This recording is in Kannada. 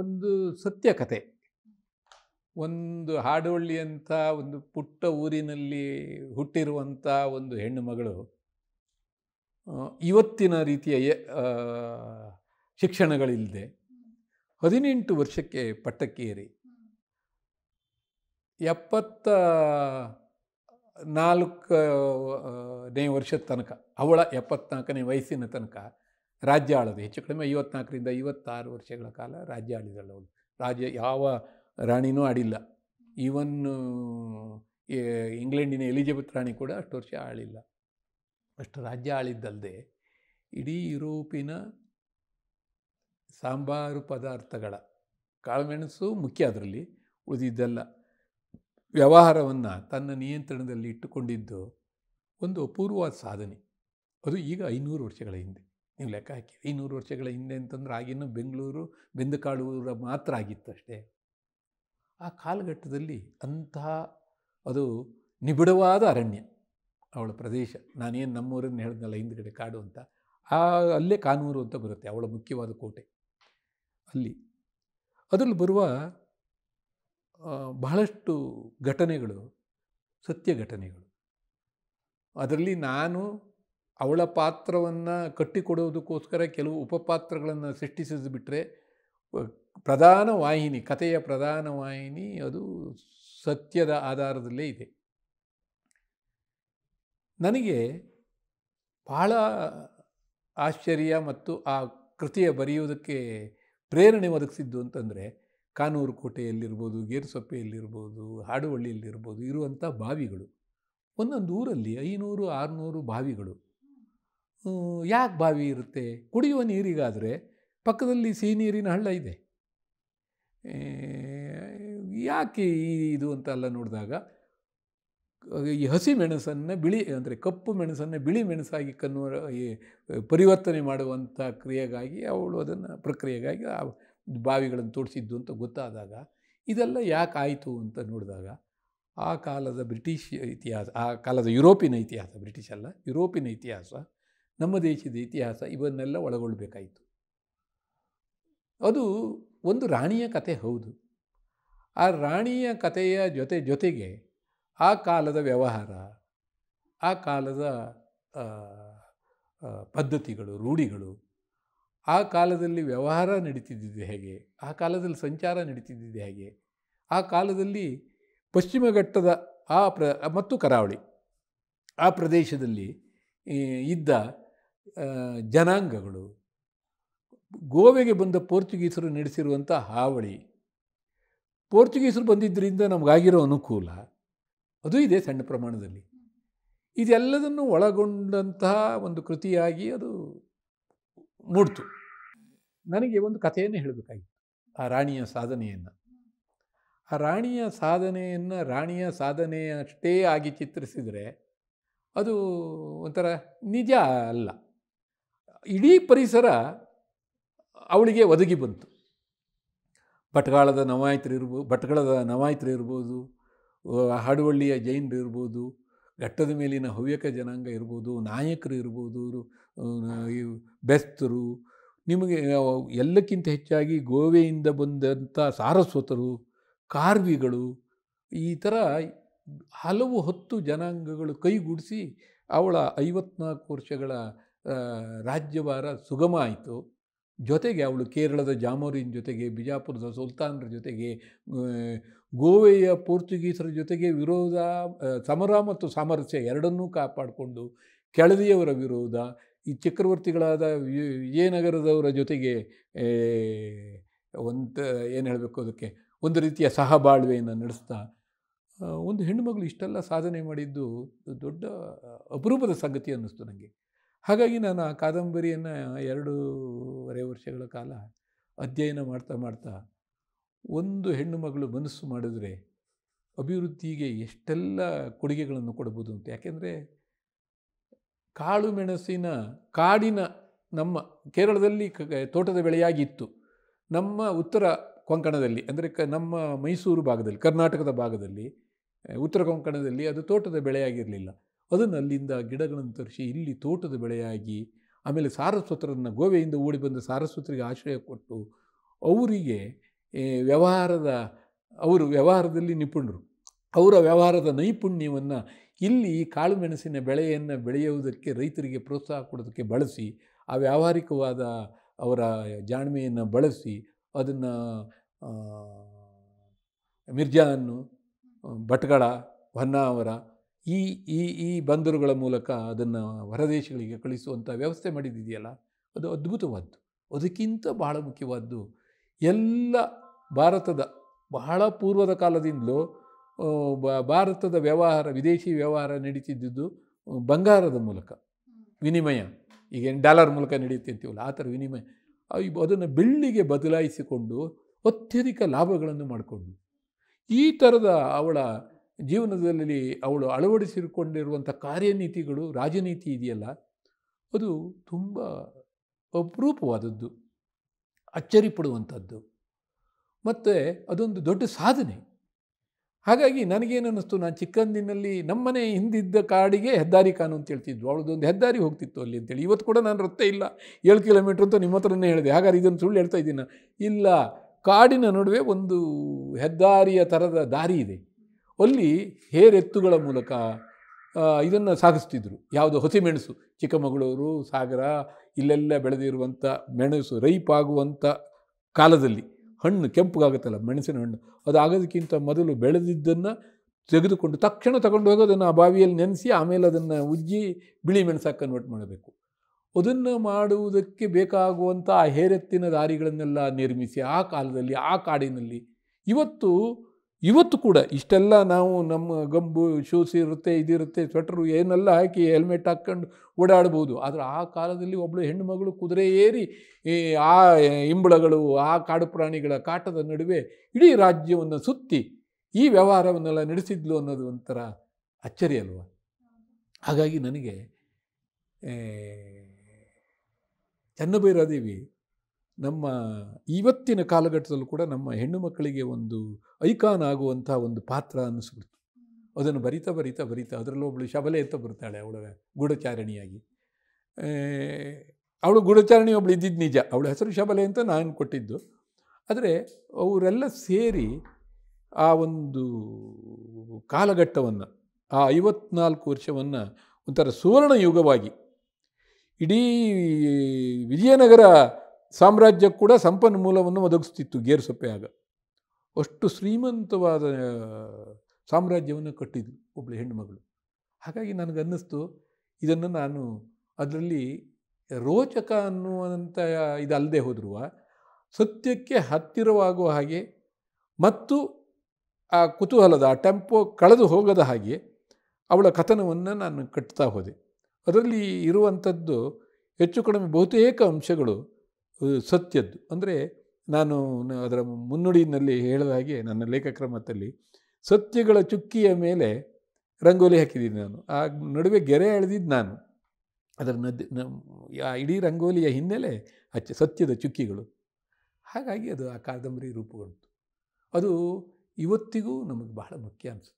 ಒಂದು ಸತ್ಯ ಕತೆ ಒಂದು ಹಾಡುವಳ್ಳಿ ಅಂತ ಒಂದು ಪುಟ್ಟ ಊರಿನಲ್ಲಿ ಹುಟ್ಟಿರುವಂಥ ಒಂದು ಹೆಣ್ಣು ಮಗಳು ಇವತ್ತಿನ ರೀತಿಯ ಶಿಕ್ಷಣಗಳಿಲ್ಲದೆ ಹದಿನೆಂಟು ವರ್ಷಕ್ಕೆ ಪಟ್ಟಕ್ಕೇರಿ ಎಪ್ಪತ್ತ ನಾಲ್ಕನೇ ವರ್ಷದ ತನಕ ಅವಳ ಎಪ್ಪತ್ನಾಲ್ಕನೇ ವಯಸ್ಸಿನ ತನಕ ರಾಜ್ಯ ಆಳೋದು ಹೆಚ್ಚು ಕಡಿಮೆ ಐವತ್ನಾಲ್ಕರಿಂದ ಐವತ್ತಾರು ವರ್ಷಗಳ ಕಾಲ ರಾಜ್ಯ ಆಳಿದಳು ಅವಳು ರಾಜ್ಯ ಯಾವ ರಾಣಿನೂ ಆಡಿಲ್ಲ ಈವನ್ ಇಂಗ್ಲೆಂಡಿನ ಎಲಿಜಬೆತ್ ರಾಣಿ ಕೂಡ ಅಷ್ಟು ವರ್ಷ ಆಳಿಲ್ಲ ಅಷ್ಟು ರಾಜ್ಯ ಆಳಿದ್ದಲ್ಲದೆ ಇಡೀ ಯುರೋಪಿನ ಸಾಂಬಾರು ಪದಾರ್ಥಗಳ ಕಾಳುಮೆಣಸು ಮುಖ್ಯ ಅದರಲ್ಲಿ ಉಳಿದಿದ್ದಲ್ಲ ವ್ಯವಹಾರವನ್ನು ತನ್ನ ನಿಯಂತ್ರಣದಲ್ಲಿ ಇಟ್ಟುಕೊಂಡಿದ್ದು ಒಂದು ಅಪೂರ್ವ ಸಾಧನೆ ಅದು ಈಗ ಐನೂರು ವರ್ಷಗಳ ಹಿಂದೆ ನೀವು ಲೆಕ್ಕ ಹಾಕಿ ಐನೂರು ವರ್ಷಗಳ ಹಿಂದೆ ಅಂತಂದ್ರೆ ಆಗಿನ್ನೂ ಬೆಂಗಳೂರು ಬೆಂದಕಾಡು ಮಾತ್ರ ಆಗಿತ್ತು ಅಷ್ಟೇ ಆ ಕಾಲಘಟ್ಟದಲ್ಲಿ ಅಂತಹ ಅದು ನಿಬಿಡವಾದ ಅರಣ್ಯ ಅವಳ ಪ್ರದೇಶ ನಾನೇನು ನಮ್ಮೂರನ್ನು ಹೇಳಿದ್ನಲ್ಲ ಹಿಂದ್ಗಡೆ ಕಾಡು ಅಂತ ಆ ಅಲ್ಲೇ ಕಾನೂರು ಅಂತ ಬರುತ್ತೆ ಅವಳ ಮುಖ್ಯವಾದ ಕೋಟೆ ಅಲ್ಲಿ ಅದರಲ್ಲಿ ಬರುವ ಬಹಳಷ್ಟು ಘಟನೆಗಳು ಸತ್ಯ ಘಟನೆಗಳು ಅದರಲ್ಲಿ ನಾನು ಅವಳ ಪಾತ್ರವನ್ನು ಕಟ್ಟಿಕೊಡೋದಕ್ಕೋಸ್ಕರ ಕೆಲವು ಉಪಪಾತ್ರಗಳನ್ನು ಸೃಷ್ಟಿಸಿದ್ಬಿಟ್ರೆ ಪ್ರಧಾನ ವಾಹಿನಿ ಕಥೆಯ ಪ್ರಧಾನ ವಾಹಿನಿ ಅದು ಸತ್ಯದ ಆಧಾರದಲ್ಲೇ ಇದೆ ನನಗೆ ಬಹಳ ಆಶ್ಚರ್ಯ ಮತ್ತು ಆ ಕೃತಿಯ ಬರೆಯುವುದಕ್ಕೆ ಪ್ರೇರಣೆ ಒದಗಿಸಿದ್ದು ಅಂತಂದರೆ ಕಾನೂರು ಕೋಟೆಯಲ್ಲಿರ್ಬೋದು ಗೇರುಸೊಪ್ಪೆಯಲ್ಲಿರ್ಬೋದು ಹಾಡುವಳ್ಳಿಯಲ್ಲಿರ್ಬೋದು ಇರುವಂಥ ಬಾವಿಗಳು ಒಂದೊಂದು ಊರಲ್ಲಿ ಐನೂರು ಆರುನೂರು ಬಾವಿಗಳು ಯಾಕೆ ಬಾವಿ ಇರುತ್ತೆ ಕುಡಿಯುವ ನೀರಿಗಾದರೆ ಪಕ್ಕದಲ್ಲಿ ಸಿಹಿ ನೀರಿನ ಹಳ್ಳ ಇದೆ ಯಾಕೆ ಈ ಇದು ಅಂತೆಲ್ಲ ನೋಡಿದಾಗ ಈ ಹಸಿ ಮೆಣಸನ್ನು ಬಿಳಿ ಅಂದರೆ ಕಪ್ಪು ಮೆಣಸನ್ನು ಬಿಳಿ ಮೆಣಸಾಗಿ ಕನ್ನು ಪರಿವರ್ತನೆ ಮಾಡುವಂಥ ಕ್ರಿಯೆಗಾಗಿ ಅವಳು ಅದನ್ನು ಪ್ರಕ್ರಿಯೆಗಾಗಿ ಆ ಬಾವಿಗಳನ್ನು ತೋಡಿಸಿದ್ದು ಅಂತ ಗೊತ್ತಾದಾಗ ಇದೆಲ್ಲ ಯಾಕೆ ಆಯಿತು ಅಂತ ನೋಡಿದಾಗ ಆ ಕಾಲದ ಬ್ರಿಟಿಷ್ ಇತಿಹಾಸ ಆ ಕಾಲದ ಯುರೋಪಿನ ಇತಿಹಾಸ ಬ್ರಿಟಿಷ್ ಅಲ್ಲ ಯುರೋಪಿನ ಇತಿಹಾಸ ನಮ್ಮ ದೇಶದ ಇತಿಹಾಸ ಇವನ್ನೆಲ್ಲ ಒಳಗೊಳ್ಳಬೇಕಾಯಿತು ಅದು ಒಂದು ರಾಣಿಯ ಕತೆ ಹೌದು ಆ ರಾಣಿಯ ಕಥೆಯ ಜೊತೆ ಜೊತೆಗೆ ಆ ಕಾಲದ ವ್ಯವಹಾರ ಆ ಕಾಲದ ಪದ್ಧತಿಗಳು ರೂಢಿಗಳು ಆ ಕಾಲದಲ್ಲಿ ವ್ಯವಹಾರ ನಡೀತಿದ್ದಿದ್ದು ಹೇಗೆ ಆ ಕಾಲದಲ್ಲಿ ಸಂಚಾರ ನಡೀತಿದ್ದಿದ್ದು ಹೇಗೆ ಆ ಕಾಲದಲ್ಲಿ ಪಶ್ಚಿಮ ಘಟ್ಟದ ಆ ಪ್ರ ಮತ್ತು ಕರಾವಳಿ ಆ ಪ್ರದೇಶದಲ್ಲಿ ಇದ್ದ ಜನಾಂಗಗಳು ಗೋವೆಗೆ ಬಂದ ಪೋರ್ಚುಗೀಸರು ನಡೆಸಿರುವಂಥ ಹಾವಳಿ ಪೋರ್ಚುಗೀಸರು ಬಂದಿದ್ದರಿಂದ ನಮಗಾಗಿರೋ ಅನುಕೂಲ ಅದು ಇದೆ ಸಣ್ಣ ಪ್ರಮಾಣದಲ್ಲಿ ಇದೆಲ್ಲದನ್ನು ಒಳಗೊಂಡಂತಹ ಒಂದು ಕೃತಿಯಾಗಿ ಅದು ಮೂಡ್ತು ನನಗೆ ಒಂದು ಕಥೆಯನ್ನು ಹೇಳಬೇಕಾಗಿತ್ತು ಆ ರಾಣಿಯ ಸಾಧನೆಯನ್ನು ಆ ರಾಣಿಯ ಸಾಧನೆಯನ್ನು ರಾಣಿಯ ಸಾಧನೆಯಷ್ಟೇ ಆಗಿ ಚಿತ್ರಿಸಿದರೆ ಅದು ಒಂಥರ ನಿಜ ಅಲ್ಲ ಇಡೀ ಪರಿಸರ ಅವಳಿಗೆ ಒದಗಿ ಬಂತು ಭಟ್ಗಾಳದ ನವಾಯಿತರು ಇರ್ಬೋದು ಭಟ್ಗಳದ ನವಾಯಿತರು ಇರ್ಬೋದು ಹಾಡುವಳ್ಳಿಯ ಜೈನರು ಇರ್ಬೋದು ಘಟ್ಟದ ಮೇಲಿನ ಹವ್ಯಕ ಜನಾಂಗ ಇರ್ಬೋದು ನಾಯಕರು ಇರ್ಬೋದು ಬೆಸ್ತರು ನಿಮಗೆ ಎಲ್ಲಕ್ಕಿಂತ ಹೆಚ್ಚಾಗಿ ಗೋವೆಯಿಂದ ಬಂದಂಥ ಸಾರಸ್ವತರು ಕಾರ್ವಿಗಳು ಈ ಥರ ಹಲವು ಹತ್ತು ಜನಾಂಗಗಳು ಕೈಗೂಡಿಸಿ ಅವಳ ಐವತ್ನಾಲ್ಕು ವರ್ಷಗಳ ರಾಜ್ಯವಾರ ಸುಗಮ ಆಯಿತು ಜೊತೆಗೆ ಅವಳು ಕೇರಳದ ಜಾಮೋರಿನ ಜೊತೆಗೆ ಬಿಜಾಪುರದ ಸುಲ್ತಾನರ ಜೊತೆಗೆ ಗೋವೆಯ ಪೋರ್ಚುಗೀಸರ ಜೊತೆಗೆ ವಿರೋಧ ಸಮರ ಮತ್ತು ಸಾಮರಸ್ಯ ಎರಡನ್ನೂ ಕಾಪಾಡಿಕೊಂಡು ಕೆಳದಿಯವರ ವಿರೋಧ ಈ ಚಕ್ರವರ್ತಿಗಳಾದ ವಿಜಯನಗರದವರ ಜೊತೆಗೆ ಒಂದು ಏನು ಹೇಳಬೇಕು ಅದಕ್ಕೆ ಒಂದು ರೀತಿಯ ಸಹಬಾಳ್ವೆಯನ್ನು ನಡೆಸ್ತಾ ಒಂದು ಹೆಣ್ಣುಮಗಳು ಇಷ್ಟೆಲ್ಲ ಸಾಧನೆ ಮಾಡಿದ್ದು ದೊಡ್ಡ ಅಪರೂಪದ ಸಂಗತಿ ಅನ್ನಿಸ್ತು ನನಗೆ ಹಾಗಾಗಿ ನಾನು ಆ ಕಾದಂಬರಿಯನ್ನು ಎರಡೂವರೆ ವರ್ಷಗಳ ಕಾಲ ಅಧ್ಯಯನ ಮಾಡ್ತಾ ಮಾಡ್ತಾ ಒಂದು ಹೆಣ್ಣು ಮಗಳು ಮನಸ್ಸು ಮಾಡಿದ್ರೆ ಅಭಿವೃದ್ಧಿಗೆ ಎಷ್ಟೆಲ್ಲ ಕೊಡುಗೆಗಳನ್ನು ಕೊಡ್ಬೋದು ಅಂತ ಯಾಕೆಂದರೆ ಕಾಳು ಮೆಣಸಿನ ಕಾಡಿನ ನಮ್ಮ ಕೇರಳದಲ್ಲಿ ತೋಟದ ಬೆಳೆಯಾಗಿತ್ತು ನಮ್ಮ ಉತ್ತರ ಕೊಂಕಣದಲ್ಲಿ ಅಂದರೆ ಕ ನಮ್ಮ ಮೈಸೂರು ಭಾಗದಲ್ಲಿ ಕರ್ನಾಟಕದ ಭಾಗದಲ್ಲಿ ಉತ್ತರ ಕೊಂಕಣದಲ್ಲಿ ಅದು ತೋಟದ ಬೆಳೆಯಾಗಿರಲಿಲ್ಲ ಅದನ್ನು ಅಲ್ಲಿಂದ ಗಿಡಗಳನ್ನು ತರಿಸಿ ಇಲ್ಲಿ ತೋಟದ ಬೆಳೆಯಾಗಿ ಆಮೇಲೆ ಸಾರಸ್ವತರನ್ನು ಗೋವೆಯಿಂದ ಓಡಿ ಬಂದ ಸಾರಸ್ವತರಿಗೆ ಆಶ್ರಯ ಕೊಟ್ಟು ಅವರಿಗೆ ವ್ಯವಹಾರದ ಅವರು ವ್ಯವಹಾರದಲ್ಲಿ ನಿಪುಣರು ಅವರ ವ್ಯವಹಾರದ ನೈಪುಣ್ಯವನ್ನು ಇಲ್ಲಿ ಕಾಳುಮೆಣಸಿನ ಬೆಳೆಯನ್ನು ಬೆಳೆಯುವುದಕ್ಕೆ ರೈತರಿಗೆ ಪ್ರೋತ್ಸಾಹ ಕೊಡೋದಕ್ಕೆ ಬಳಸಿ ಆ ವ್ಯಾವಹಾರಿಕವಾದ ಅವರ ಜಾಣ್ಮೆಯನ್ನು ಬಳಸಿ ಅದನ್ನು ಮಿರ್ಜಾನ್ನು ಭಟ್ಗಳ ಹೊನ್ನಾವರ ಈ ಈ ಈ ಬಂದರುಗಳ ಮೂಲಕ ಅದನ್ನು ಹೊರದೇಶಗಳಿಗೆ ಕಳಿಸುವಂಥ ವ್ಯವಸ್ಥೆ ಮಾಡಿದಿದೆಯಲ್ಲ ಅದು ಅದ್ಭುತವಾದ್ದು ಅದಕ್ಕಿಂತ ಬಹಳ ಮುಖ್ಯವಾದ್ದು ಎಲ್ಲ ಭಾರತದ ಬಹಳ ಪೂರ್ವದ ಕಾಲದಿಂದಲೂ ಭಾರತದ ವ್ಯವಹಾರ ವಿದೇಶಿ ವ್ಯವಹಾರ ನಡೀತಿದ್ದುದು ಬಂಗಾರದ ಮೂಲಕ ವಿನಿಮಯ ಈಗೇನು ಡಾಲರ್ ಮೂಲಕ ನಡೆಯುತ್ತೆ ಅಂತೀವಲ್ಲ ಆ ಥರ ವಿನಿಮಯ ಅದನ್ನು ಬೆಳ್ಳಿಗೆ ಬದಲಾಯಿಸಿಕೊಂಡು ಅತ್ಯಧಿಕ ಲಾಭಗಳನ್ನು ಮಾಡಿಕೊಂಡು ಈ ಥರದ ಅವಳ ಜೀವನದಲ್ಲಿ ಅವಳು ಅಳವಡಿಸಿಕೊಂಡಿರುವಂಥ ಕಾರ್ಯನೀತಿಗಳು ರಾಜನೀತಿ ಇದೆಯಲ್ಲ ಅದು ತುಂಬ ಅಪರೂಪವಾದದ್ದು ಅಚ್ಚರಿ ಪಡುವಂಥದ್ದು ಮತ್ತು ಅದೊಂದು ದೊಡ್ಡ ಸಾಧನೆ ಹಾಗಾಗಿ ನನಗೇನಿಸ್ತು ನಾನು ಚಿಕ್ಕಂದಿನಲ್ಲಿ ನಮ್ಮನೆ ಹಿಂದಿದ್ದ ಕಾಡಿಗೆ ಹೆದ್ದಾರಿ ಕಾನು ಅಂತ ಹೇಳ್ತಿದ್ವು ಅವಳದೊಂದು ಹೆದ್ದಾರಿ ಹೋಗ್ತಿತ್ತು ಅಲ್ಲಿ ಅಂತೇಳಿ ಇವತ್ತು ಕೂಡ ನಾನು ರಸ್ತೆ ಇಲ್ಲ ಏಳು ಕಿಲೋಮೀಟ್ರ್ ಅಂತ ನಿಮ್ಮ ಹತ್ರನೇ ಹೇಳಿದೆ ಹಾಗಾದ್ರೆ ಇದನ್ನು ಸುಳ್ಳು ಹೇಳ್ತಾ ಇದ್ದೀನಿ ಇಲ್ಲ ಕಾಡಿನ ನಡುವೆ ಒಂದು ಹೆದ್ದಾರಿಯ ಥರದ ದಾರಿ ಇದೆ ಅಲ್ಲಿ ಹೇರೆತ್ತುಗಳ ಮೂಲಕ ಇದನ್ನು ಸಾಗಿಸ್ತಿದ್ರು ಯಾವುದು ಮೆಣಸು ಚಿಕ್ಕಮಗಳೂರು ಸಾಗರ ಇಲ್ಲೆಲ್ಲ ಬೆಳೆದಿರುವಂಥ ಮೆಣಸು ರೈಪಾಗುವಂಥ ಕಾಲದಲ್ಲಿ ಹಣ್ಣು ಕೆಂಪುಗಾಗುತ್ತಲ್ಲ ಮೆಣಸಿನ ಹಣ್ಣು ಅದು ಆಗೋದಕ್ಕಿಂತ ಮೊದಲು ಬೆಳೆದಿದ್ದನ್ನು ತೆಗೆದುಕೊಂಡು ತಕ್ಷಣ ತಗೊಂಡು ಹೋಗಿ ಅದನ್ನು ಆ ಬಾವಿಯಲ್ಲಿ ನೆನೆಸಿ ಆಮೇಲೆ ಅದನ್ನು ಉಜ್ಜಿ ಬಿಳಿ ಮೆಣಸಾಗಿ ಕನ್ವರ್ಟ್ ಮಾಡಬೇಕು ಅದನ್ನು ಮಾಡುವುದಕ್ಕೆ ಬೇಕಾಗುವಂಥ ಆ ಹೇರೆತ್ತಿನ ದಾರಿಗಳನ್ನೆಲ್ಲ ನಿರ್ಮಿಸಿ ಆ ಕಾಲದಲ್ಲಿ ಆ ಕಾಡಿನಲ್ಲಿ ಇವತ್ತು ಇವತ್ತು ಕೂಡ ಇಷ್ಟೆಲ್ಲ ನಾವು ನಮ್ಮ ಗಂಬು ಶೂಸ್ ಇರುತ್ತೆ ಇದಿರುತ್ತೆ ಸ್ವೆಟ್ರು ಏನೆಲ್ಲ ಹಾಕಿ ಹೆಲ್ಮೆಟ್ ಹಾಕ್ಕೊಂಡು ಓಡಾಡ್ಬೋದು ಆದರೆ ಆ ಕಾಲದಲ್ಲಿ ಒಬ್ಬಳು ಹೆಣ್ಣುಮಗಳು ಕುದುರೆ ಏರಿ ಆ ಇಂಬಳಗಳು ಆ ಕಾಡು ಪ್ರಾಣಿಗಳ ಕಾಟದ ನಡುವೆ ಇಡೀ ರಾಜ್ಯವನ್ನು ಸುತ್ತಿ ಈ ವ್ಯವಹಾರವನ್ನೆಲ್ಲ ನಡೆಸಿದ್ಲು ಅನ್ನೋದು ಒಂಥರ ಅಚ್ಚರಿ ಅಲ್ವ ಹಾಗಾಗಿ ನನಗೆ ಚನ್ನಭೈರಾದೇವಿ ನಮ್ಮ ಇವತ್ತಿನ ಕಾಲಘಟ್ಟದಲ್ಲೂ ಕೂಡ ನಮ್ಮ ಹೆಣ್ಣು ಮಕ್ಕಳಿಗೆ ಒಂದು ಐಕಾನ್ ಆಗುವಂಥ ಒಂದು ಪಾತ್ರ ಅನ್ನಿಸ್ಬಿಡ್ತು ಅದನ್ನು ಬರಿತಾ ಬರಿತಾ ಬರಿತಾ ಒಬ್ಬಳು ಶಬಲೆ ಅಂತ ಬರ್ತಾಳೆ ಅವಳ ಗೂಢಚಾರಣಿಯಾಗಿ ಅವಳು ಗೂಢಚಾರಣಿ ಒಬ್ಳು ಇದ್ದಿದ್ದು ನಿಜ ಅವಳ ಹೆಸರು ಶಬಲೆ ಅಂತ ನಾನು ಕೊಟ್ಟಿದ್ದು ಆದರೆ ಅವರೆಲ್ಲ ಸೇರಿ ಆ ಒಂದು ಕಾಲಘಟ್ಟವನ್ನು ಆ ಐವತ್ನಾಲ್ಕು ವರ್ಷವನ್ನು ಒಂಥರ ಸುವರ್ಣ ಯುಗವಾಗಿ ಇಡೀ ವಿಜಯನಗರ ಸಾಮ್ರಾಜ್ಯ ಕೂಡ ಸಂಪನ್ಮೂಲವನ್ನು ಒದಗಿಸ್ತಿತ್ತು ಸೊಪ್ಪೆ ಆಗ ಅಷ್ಟು ಶ್ರೀಮಂತವಾದ ಸಾಮ್ರಾಜ್ಯವನ್ನು ಕಟ್ಟಿದ್ಲು ಒಬ್ಬಳು ಹೆಣ್ಣುಮಗಳು ಹಾಗಾಗಿ ನನಗನ್ನಿಸ್ತು ಇದನ್ನು ನಾನು ಅದರಲ್ಲಿ ರೋಚಕ ಅನ್ನುವಂಥ ಇದಲ್ಲದೆ ಹೋದರೂ ಸತ್ಯಕ್ಕೆ ಹತ್ತಿರವಾಗುವ ಹಾಗೆ ಮತ್ತು ಆ ಕುತೂಹಲದ ಆ ಟೆಂಪೋ ಕಳೆದು ಹೋಗದ ಹಾಗೆ ಅವಳ ಕಥನವನ್ನು ನಾನು ಕಟ್ತಾ ಹೋದೆ ಅದರಲ್ಲಿ ಇರುವಂಥದ್ದು ಹೆಚ್ಚು ಕಡಿಮೆ ಬಹುತೇಕ ಅಂಶಗಳು ಸತ್ಯದ್ದು ಅಂದರೆ ನಾನು ಅದರ ಮುನ್ನುಡಿನಲ್ಲಿ ಹೇಳಿದ ಹಾಗೆ ನನ್ನ ಲೇಖಕ್ರಮದಲ್ಲಿ ಸತ್ಯಗಳ ಚುಕ್ಕಿಯ ಮೇಲೆ ರಂಗೋಲಿ ಹಾಕಿದ್ದೀನಿ ನಾನು ಆ ನಡುವೆ ಗೆರೆ ಎಳೆದಿದ್ದು ನಾನು ಅದರ ನದಿ ಆ ಇಡೀ ರಂಗೋಲಿಯ ಹಿನ್ನೆಲೆ ಅಚ್ಚ ಸತ್ಯದ ಚುಕ್ಕಿಗಳು ಹಾಗಾಗಿ ಅದು ಆ ಕಾದಂಬರಿ ರೂಪುಗೊಂಡಿತು ಅದು ಇವತ್ತಿಗೂ ನಮಗೆ ಬಹಳ ಮುಖ್ಯ ಅನಿಸುತ್ತೆ